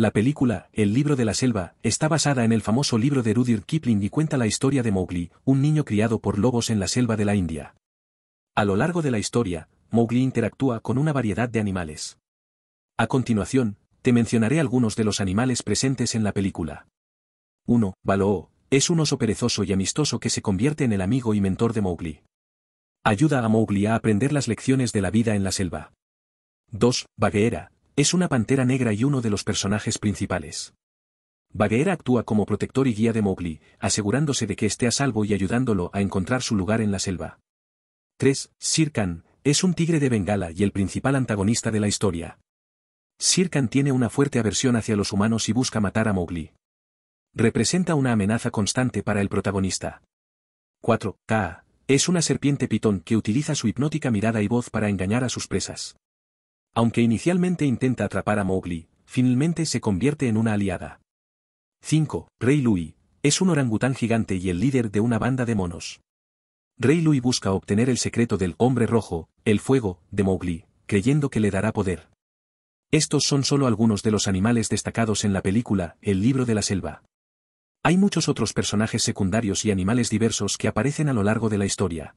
La película, El libro de la selva, está basada en el famoso libro de Rudyard Kipling y cuenta la historia de Mowgli, un niño criado por lobos en la selva de la India. A lo largo de la historia, Mowgli interactúa con una variedad de animales. A continuación, te mencionaré algunos de los animales presentes en la película. 1. Baloo, es un oso perezoso y amistoso que se convierte en el amigo y mentor de Mowgli. Ayuda a Mowgli a aprender las lecciones de la vida en la selva. 2. Bagheera, es una pantera negra y uno de los personajes principales. Bagheera actúa como protector y guía de Mowgli, asegurándose de que esté a salvo y ayudándolo a encontrar su lugar en la selva. 3. Sirkan es un tigre de Bengala y el principal antagonista de la historia. Sirkan tiene una fuerte aversión hacia los humanos y busca matar a Mowgli. Representa una amenaza constante para el protagonista. 4. Kaa, es una serpiente pitón que utiliza su hipnótica mirada y voz para engañar a sus presas. Aunque inicialmente intenta atrapar a Mowgli, finalmente se convierte en una aliada. 5. Rey Louis, es un orangután gigante y el líder de una banda de monos. Rey Louis busca obtener el secreto del hombre rojo, el fuego, de Mowgli, creyendo que le dará poder. Estos son solo algunos de los animales destacados en la película El libro de la selva. Hay muchos otros personajes secundarios y animales diversos que aparecen a lo largo de la historia.